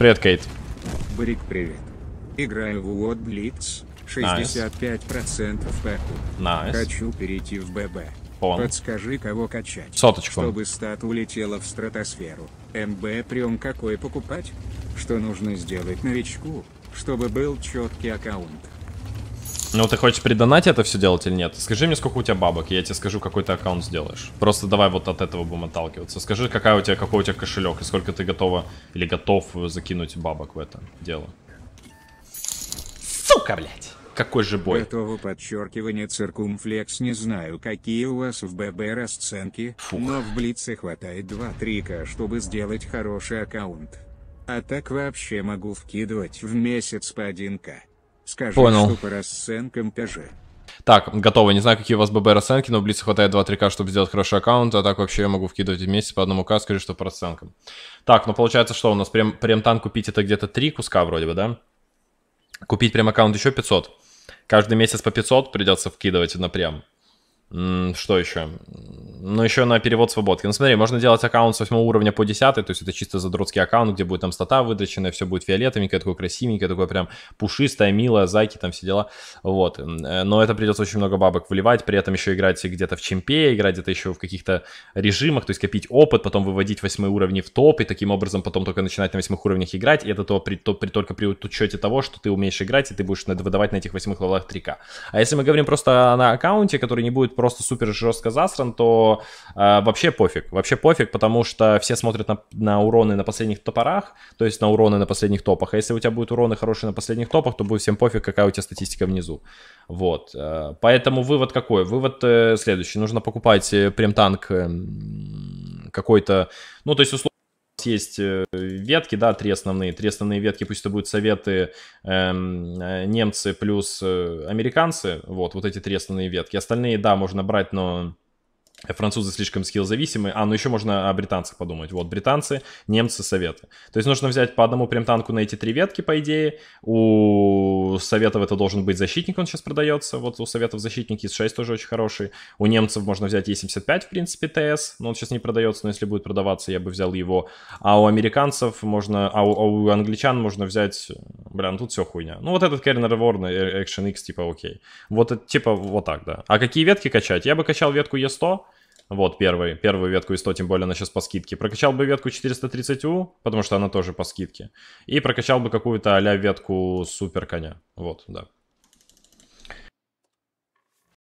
Привет, Кейт. Брик, привет. Играю в Уот Блиц. 65% ПК. Nice. Хочу перейти в ББ. Он. Подскажи, кого качать. Соточку. Чтобы стат улетела в стратосферу. МБ прием какой покупать? Что нужно сделать новичку, чтобы был четкий аккаунт? Ну, ты хочешь при донате это все делать или нет? Скажи мне, сколько у тебя бабок, и я тебе скажу, какой ты аккаунт сделаешь. Просто давай вот от этого будем отталкиваться. Скажи, какая у тебя, какой у тебя кошелек, и сколько ты готова или готов закинуть бабок в это дело. Сука, блядь! Какой же бой. Готово подчеркивание циркумфлекс. Не знаю, какие у вас в ББ расценки, Фух. но в Блице хватает 2 трика, чтобы сделать хороший аккаунт. А так вообще могу вкидывать в месяц по 1К. Скажи, Понял. что по расценкам каже. Так, готово. Не знаю, какие у вас ББ расценки, но в Блице хватает 2-3к, чтобы сделать хороший аккаунт, а так вообще я могу вкидывать в месяц по одному к, скажи, что по расценкам. Так, ну получается, что у нас прям, прям танк купить это где-то 3 куска вроде бы, да? Купить прям аккаунт еще 500. Каждый месяц по 500 придется вкидывать на прям. Что еще? но еще на перевод свободки. Ну смотри, можно делать аккаунт с 8 уровня по 10, то есть это чисто задротский аккаунт, где будет там стата выдраченная, все будет фиолетовенькое, такое красивенькое, такое прям пушистое, милое, зайки, там все дела. Вот, э, но это придется очень много бабок выливать, при этом еще играть где-то в чемпе, играть где-то еще в каких-то режимах, то есть копить опыт, потом выводить 8 уровни в топ, и таким образом потом только начинать на 8 уровнях играть, и это то, при, то, при только при учете того, что ты умеешь играть, и ты будешь выдавать на этих 8 левелах 3К. А если мы говорим просто на аккаунте, который не будет просто супер жестко засран, то э, вообще пофиг, вообще пофиг, потому что все смотрят на, на уроны на последних топорах, то есть на уроны на последних топах. А если у тебя будут уроны хорошие на последних топах, то будет всем пофиг, какая у тебя статистика внизу. Вот. Э, поэтому вывод какой? Вывод э, следующий. Нужно покупать э, прем-танк э, какой-то, ну, то есть условно есть э, ветки, да, три основные. Три основные ветки, пусть это будут советы эм, э, немцы плюс американцы, вот, вот эти три основные ветки. Остальные, да, можно брать, но Французы слишком скилл-зависимы. А, ну еще можно о британцах подумать. Вот, британцы, немцы, советы. То есть нужно взять по одному прям танку на эти три ветки, по идее. У советов это должен быть защитник, он сейчас продается. Вот у советов защитник из 6 тоже очень хороший. У немцев можно взять Е-75, в принципе, ТС. Но он сейчас не продается, но если будет продаваться, я бы взял его. А у американцев можно... А у, а у англичан можно взять Бля, ну тут все хуйня. Ну вот этот Kernel Reborn э, Action X, типа, окей. Вот, типа, вот так, да. А какие ветки качать? Я бы качал ветку E100, вот первый, первую ветку и 100, тем более она сейчас по скидке. Прокачал бы ветку 430U, потому что она тоже по скидке. И прокачал бы какую-то а ветку супер коня. Вот, да.